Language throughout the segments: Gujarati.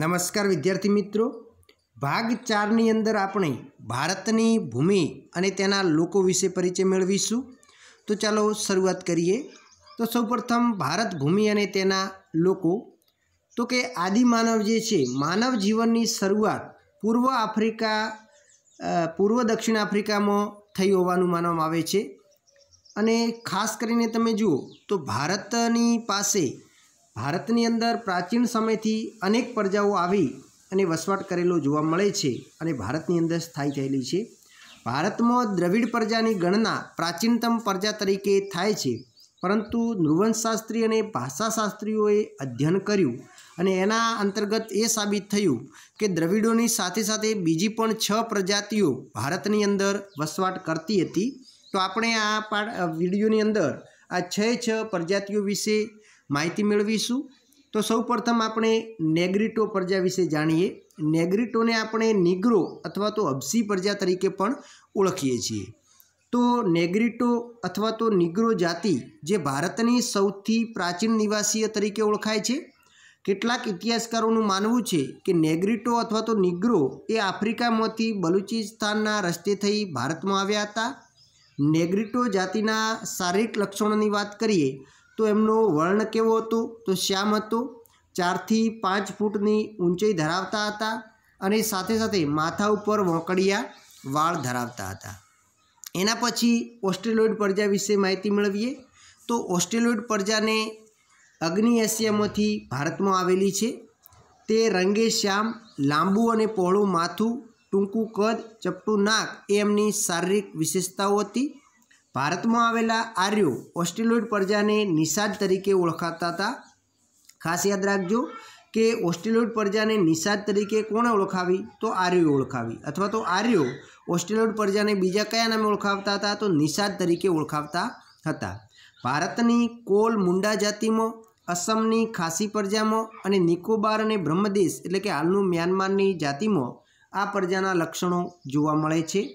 નમસ્કાર વિદ્યાર્થી મિત્રો ભાગ ચારની અંદર આપણે ભારતની ભૂમિ અને તેના લોકો વિશે પરિચય મેળવીશું તો ચાલો શરૂઆત કરીએ તો સૌપ્રથમ ભારત ભૂમિ અને તેના લોકો તો કે આદિમાનવ જે છે માનવ જીવનની શરૂઆત પૂર્વ આફ્રિકા પૂર્વ દક્ષિણ આફ્રિકામાં થઈ હોવાનું માનવામાં આવે છે અને ખાસ કરીને તમે જુઓ તો ભારતની પાસે ભારતની અંદર પ્રાચીન સમયથી અનેક પ્રજાઓ આવી અને વસવાટ કરેલો જોવા મળે છે અને ભારતની અંદર સ્થાયી થયેલી છે ભારતમાં દ્રવિડ પ્રજાની ગણના પ્રાચીનતમ પ્રજા તરીકે થાય છે પરંતુ નૃવંશશાસ્ત્રી અને ભાષાશાસ્ત્રીઓએ અધ્યયન કર્યું અને એના અંતર્ગત એ સાબિત થયું કે દ્રવિડોની સાથે સાથે બીજી પણ છ પ્રજાતિઓ ભારતની અંદર વસવાટ કરતી હતી તો આપણે આ પાઠ વિડીયોની અંદર આ છ છ પ્રજાતિઓ વિશે માહિતી મેળવીશું તો સૌપ્રથમ આપણે નેગ્રિટો પ્રજા વિશે જાણીએ નેગ્રિટોને આપણે નિગ્રો અથવા તો અબસી પ્રજા તરીકે પણ ઓળખીએ છીએ તો નેગ્રિટો અથવા તો નિગ્રો જાતિ જે ભારતની સૌથી પ્રાચીન નિવાસીય તરીકે ઓળખાય છે કેટલાક ઇતિહાસકારોનું માનવું છે કે નેગ્રિટો અથવા તો નિગ્રો એ આફ્રિકામાંથી બલુચિસ્તાનના રસ્તે થઈ ભારતમાં આવ્યા હતા નેગ્રિટો જાતિના શારીરિક લક્ષણોની વાત કરીએ તો એમનું વર્ણ કેવું હતું તો શ્યામ હતું ચારથી પાંચ ફૂટની ઊંચાઈ ધરાવતા હતા અને સાથે સાથે માથા ઉપર વોંકડિયા વાળ ધરાવતા હતા એના પછી ઓસ્ટ્રેલોઇડ પ્રજા વિશે માહિતી મેળવીએ તો ઓસ્ટ્રેલોઇડ પ્રજાને અગ્નિ એશિયામાંથી ભારતમાં આવેલી છે તે રંગે શ્યામ લાંબુ અને પહોળું માથું ટૂંકું કદ ચપટું નાક એ એમની શારીરિક વિશેષતાઓ હતી ભારતમાં આવેલા આર્યો ઓસ્ટ્રેલોઇડ પ્રજાને નિષાદ તરીકે ઓળખાતા હતા ખાસ યાદ રાખજો કે ઓસ્ટ્રેલોઇડ પ્રજાને નિષાદ તરીકે કોણે ઓળખાવી તો આર્યો ઓળખાવી અથવા તો આર્યો ઓસ્ટ્રેલોઇડ પ્રજાને બીજા કયા નામે ઓળખાવતા હતા તો નિષાદ તરીકે ઓળખાવતા હતા ભારતની કોલ મુંડા જાતિમાં અસમની ખાસી પ્રજામાં અને નિકોબાર અને બ્રહ્મદેશ એટલે કે હાલનું મ્યાનમારની જાતિમાં આ પ્રજાના લક્ષણો જોવા મળે છે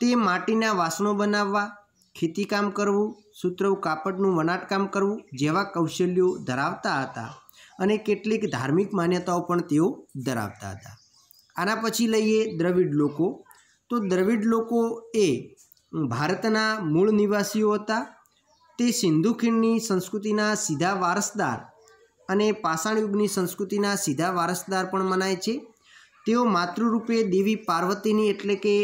તે માટીના વાસણો બનાવવા ખેતીકામ કરવું સૂત્રવ કાપડનું વણાટકામ કરવું જેવા કૌશલ્યો ધરાવતા હતા અને કેટલીક ધાર્મિક માન્યતાઓ પણ તેઓ ધરાવતા હતા આના પછી લઈએ દ્રવિડ લોકો તો દ્રવિડ લોકો એ ભારતના મૂળ નિવાસીઓ હતા તે સિંધુ ખીણની સંસ્કૃતિના સીધા વારસદાર અને પાષાણ યુગની સંસ્કૃતિના સીધા વારસદાર પણ મનાય છે તેઓ માતૃરૂપે દેવી પાર્વતીની એટલે કે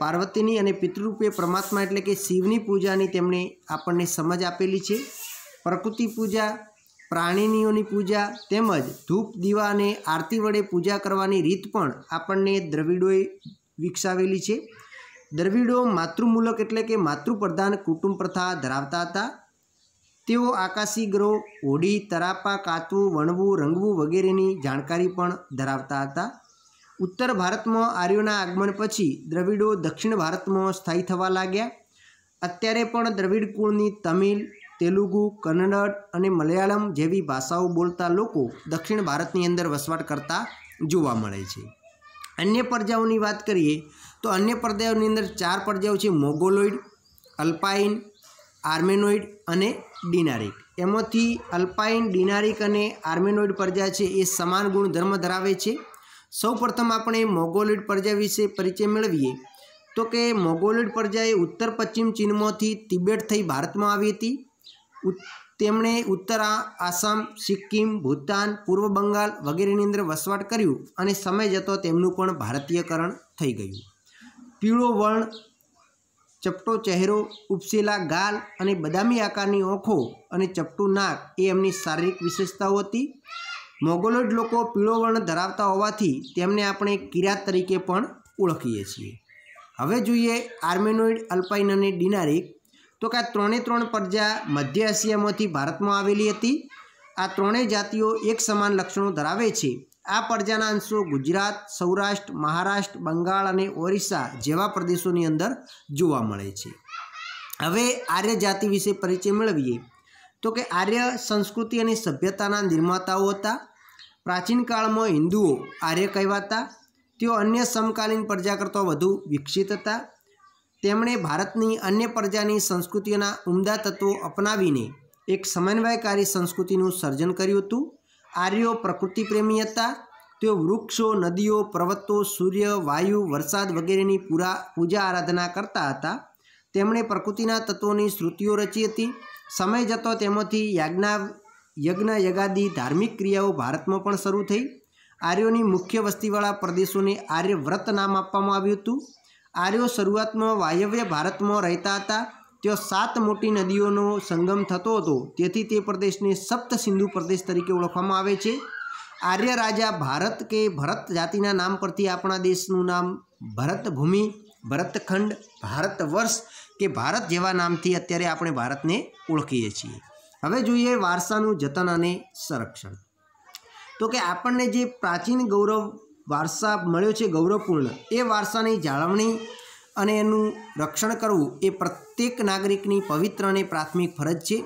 પાર્વતીની અને પિતૃરૂપે પરમાત્મા એટલે કે શિવની પૂજાની તેમણે આપણને સમજ આપેલી છે પ્રકૃતિ પૂજા પ્રાણીનીઓની પૂજા તેમજ ધૂપ દીવા અને આરતી વડે પૂજા કરવાની રીત પણ આપણને દ્રવિડોએ વિકસાવેલી છે દ્રવિડો માતૃમૂલક એટલે કે માતૃપ્રધાન કુટુંબ પ્રથા ધરાવતા હતા તેઓ આકાશી ગ્રહો હોડી તરાપા કાતવું વણવું રંગવું વગેરેની જાણકારી પણ ધરાવતા હતા ઉત્તર ભારતમાં આર્યોના આગમન પછી દ્રવિડો દક્ષિણ ભારતમાં સ્થાયી થવા લાગ્યા અત્યારે પણ દ્રવિડ કુળની તમિલ તેલુગુ કન્નડ અને મલયાલમ જેવી ભાષાઓ બોલતા લોકો દક્ષિણ ભારતની અંદર વસવાટ કરતા જોવા મળે છે અન્ય પ્રજાઓની વાત કરીએ તો અન્ય પ્રજાઓની અંદર ચાર પ્રજાઓ છે મોગોલોઇડ અલ્પાઇન આર્મેનોઇડ અને ડિનારિક એમાંથી અલ્પાઇન ડિનારિક અને આર્મેનોઇડ પ્રજા છે એ સમાન ગુણધર્મ ધરાવે છે સૌપ્રથમ આપણે મોગોલિડ પ્રજા વિશે પરિચય મેળવીએ તો કે મોગોલિડ પ્રજાએ ઉત્તર પશ્ચિમ ચીનમાંથી તિબેટ થઈ ભારતમાં આવી હતી તેમણે ઉત્તર આસામ સિક્કિમ ભૂતાન પૂર્વ બંગાળ વગેરેની અંદર વસવાટ કર્યું અને સમય જતો તેમનું પણ ભારતીયકરણ થઈ ગયું પીળો વર્ણ ચપટો ચહેરો ઉપસેલા ગાલ અને બદામી આકારની ઓખો અને ચપટું નાક એ એમની શારીરિક વિશેષતાઓ હતી મોગલોઇડ લોકો પીળો વર્ણ ધરાવતા હોવાથી તેમને આપણે કિરાત તરીકે પણ ઓળખીએ છીએ હવે જોઈએ આર્મેનોઇડ અલ્પાઇન અને ડિનારિક તો કે આ ત્રણે ત્રણ પ્રજા મધ્ય એશિયામાંથી ભારતમાં આવેલી હતી આ ત્રણેય જાતિઓ એક સમાન લક્ષણો ધરાવે છે આ પ્રજાના અંશો ગુજરાત સૌરાષ્ટ્ર મહારાષ્ટ્ર બંગાળ અને ઓરિસ્સા જેવા પ્રદેશોની અંદર જોવા મળે છે હવે આર્ય જાતિ વિશે પરિચય મેળવીએ તો કે આર્ય સંસ્કૃતિ અને સભ્યતાના નિર્માતાઓ હતા પ્રાચીન કાળમાં હિન્દુઓ આર્ય કહેવાતા તેઓ અન્ય સમકાલીન પ્રજા કરતાં વધુ વિકસિત હતા તેમણે ભારતની અન્ય પ્રજાની સંસ્કૃતિઓના ઉમદા તત્વો અપનાવીને એક સમન્વયકારી સંસ્કૃતિનું સર્જન કર્યું હતું આર્યો પ્રકૃતિ પ્રેમી હતા તેઓ વૃક્ષો નદીઓ પર્વતો સૂર્ય વાયુ વરસાદ વગેરેની પૂરા પૂજા આરાધના કરતા હતા તેમણે પ્રકૃતિના તત્વોની શ્રુતિઓ રચી હતી સમય જતો તેમાંથી યાજ્ઞા યજ્ઞ યગાદી ધાર્મિક ક્રિયાઓ ભારતમાં પણ શરૂ થઈ આર્યોની મુખ્ય વસ્તીવાળા પ્રદેશોને આર્યવ્રત નામ આપવામાં આવ્યું હતું આર્યો શરૂઆતમાં વાયવ્ય ભારતમાં રહેતા હતા તેઓ સાત મોટી નદીઓનો સંગમ થતો હતો તેથી તે પ્રદેશને સપ્ત સિંધુ પ્રદેશ તરીકે ઓળખવામાં આવે છે આર્ય રાજા ભારત કે ભરત જાતિના નામ પરથી આપણા દેશનું નામ ભરતભૂમિ ભરતખંડ ભારત વર્ષ કે ભારત જેવા નામથી અત્યારે આપણે ભારતને ઓળખીએ છીએ હવે જોઈએ વારસાનું જતન અને સંરક્ષણ તો કે આપણને જે પ્રાચીન ગૌરવ વારસા મળ્યો છે ગૌરવપૂર્ણ એ વારસાની જાળવણી અને એનું રક્ષણ કરવું એ પ્રત્યેક નાગરિકની પવિત્ર અને પ્રાથમિક ફરજ છે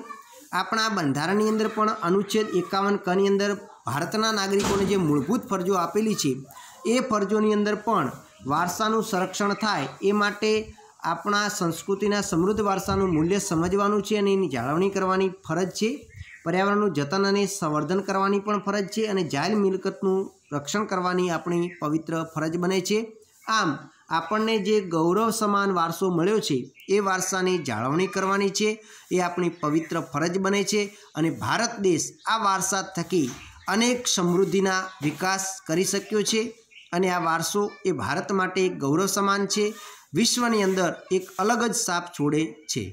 આપણા બંધારણની અંદર પણ અનુચ્છેદ એકાવન કની અંદર ભારતના નાગરિકોને જે મૂળભૂત ફરજો આપેલી છે એ ફરજોની અંદર પણ વારસાનું સંરક્ષણ થાય એ માટે આપણા સંસ્કૃતિના સમૃદ્ધ વારસાનું મૂલ્ય સમજવાનું છે અને એની જાળવણી કરવાની ફરજ છે પર્યાવરણનું જતન અને સંવર્ધન કરવાની પણ ફરજ છે અને જાહેર મિલકતનું રક્ષણ કરવાની આપણી પવિત્ર ફરજ બને છે આમ આપણને જે ગૌરવ સમાન વારસો મળ્યો છે એ વારસાની જાળવણી કરવાની છે એ આપણી પવિત્ર ફરજ બને છે અને ભારત દેશ આ વારસા થકી અનેક સમૃદ્ધિના વિકાસ કરી શક્યો છે અને આ વારસો એ ભારત માટે ગૌરવ સમાન છે વિશ્વની અંદર એક અલગ જ સાપ છોડે છે